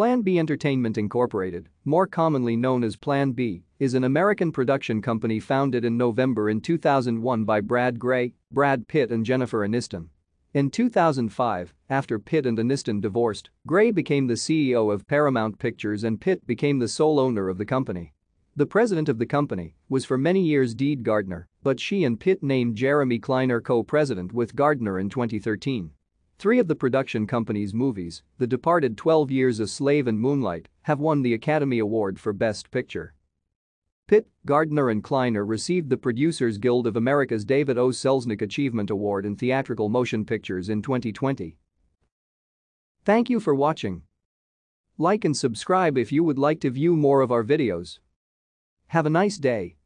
Plan B Entertainment Incorporated, more commonly known as Plan B, is an American production company founded in November in 2001 by Brad Gray, Brad Pitt and Jennifer Aniston. In 2005, after Pitt and Aniston divorced, Gray became the CEO of Paramount Pictures and Pitt became the sole owner of the company. The president of the company was for many years Deed Gardner, but she and Pitt named Jeremy Kleiner co-president with Gardner in 2013. Three of the production company's movies, The Departed 12 Years a Slave and Moonlight, have won the Academy Award for Best Picture. Pitt, Gardner and Kleiner received the Producers Guild of America's David O. Selznick Achievement Award in Theatrical Motion Pictures in 2020. Thank you for watching. Like and subscribe if you would like to view more of our videos. Have a nice day.